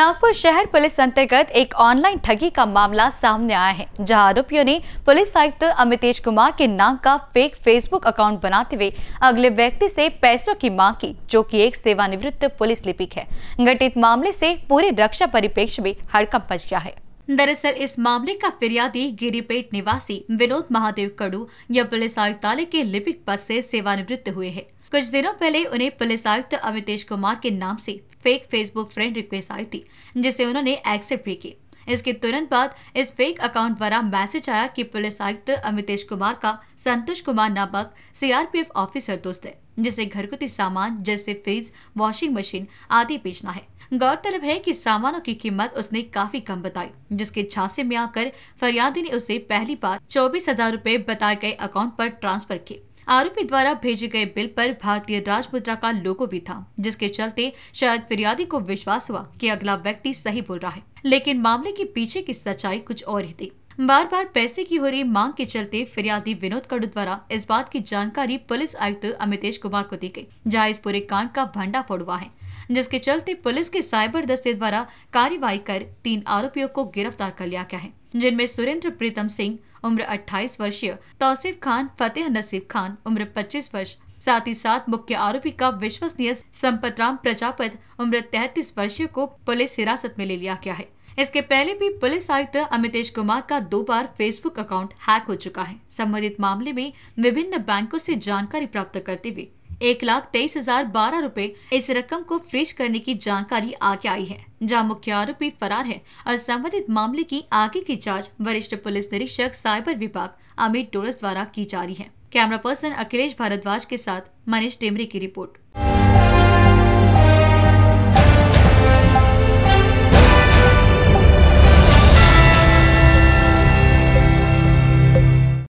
नागपुर शहर पुलिस अंतर्गत एक ऑनलाइन ठगी का मामला सामने आया है जहां आरोपियों ने पुलिस आयुक्त अमितेश कुमार के नाम का फेक फेसबुक अकाउंट बनाते हुए अगले व्यक्ति से पैसों की मांग की जो कि एक सेवानिवृत्त पुलिस लिपिक है गठित मामले से पूरे रक्षा परिप्रेक्ष्य में हड़कंप मच गया है दरअसल इस मामले का फिरियादी गिरीपेट निवासी विनोद महादेव कड़ू या पुलिस आयुक्तालय के लिपिक पद से सेवानिवृत्त हुए हैं कुछ दिनों पहले उन्हें पुलिस आयुक्त अमितेश कुमार के नाम से फेक फेसबुक फ्रेंड रिक्वेस्ट आई थी जिसे उन्होंने एक्सेप्ट भी की इसके तुरंत बाद इस फेक अकाउंट द्वारा मैसेज आया कि पुलिस आयुक्त अमितेश कुमार का संतोष कुमार नामक सीआरपीएफ ऑफिसर दोस्त है जिसे घरगुती सामान जैसे फ्रिज वॉशिंग मशीन आदि बेचना है गौरतलब है कि सामानों की कीमत उसने काफी कम बताई जिसके झांसे में आकर फरियादी ने उसे पहली बार चौबीस हजार रूपए बताए गए अकाउंट पर ट्रांसफर किए आरोपी द्वारा भेजे गए बिल पर भारतीय राज मुद्रा का लोगो भी था जिसके चलते शायद फिरियादी को विश्वास हुआ कि अगला व्यक्ति सही बोल रहा है लेकिन मामले के पीछे की सच्चाई कुछ और ही थी बार बार पैसे की हो रही मांग के चलते फिरियादी विनोद कड़ू द्वारा इस बात की जानकारी पुलिस आयुक्त अमितेश कुमार को दी गई जहां इस पूरे कांड का भंडाफोड़ हुआ है जिसके चलते पुलिस के साइबर दस्ते द्वारा कार्यवाही कर तीन आरोपियों को गिरफ्तार कर लिया गया है जिनमें सुरेंद्र प्रीतम सिंह उम्र 28 वर्षीय तौसीफ खान फतेह नसीब खान उम्र 25 वर्ष साथ ही साथ मुख्य आरोपी का विश्वसनीय संपत राम प्रजापत उम्र 33 वर्षीय को पुलिस हिरासत में ले लिया गया है इसके पहले भी पुलिस आयुक्त अमितेश कुमार का दो बार फेसबुक अकाउंट हैक हो चुका है संबंधित मामले में विभिन्न बैंकों से जानकारी प्राप्त करते हुए एक लाख तेईस हजार बारह रूपए इस रकम को फ्रीज करने की जानकारी आगे आई है जहाँ मुख्य आरोपी फरार है और संबंधित मामले की आगे की जांच वरिष्ठ पुलिस निरीक्षक साइबर विभाग अमित डोरस द्वारा की जा रही है कैमरा पर्सन अखिलेश भारद्वाज के साथ मनीष टेमरी की रिपोर्ट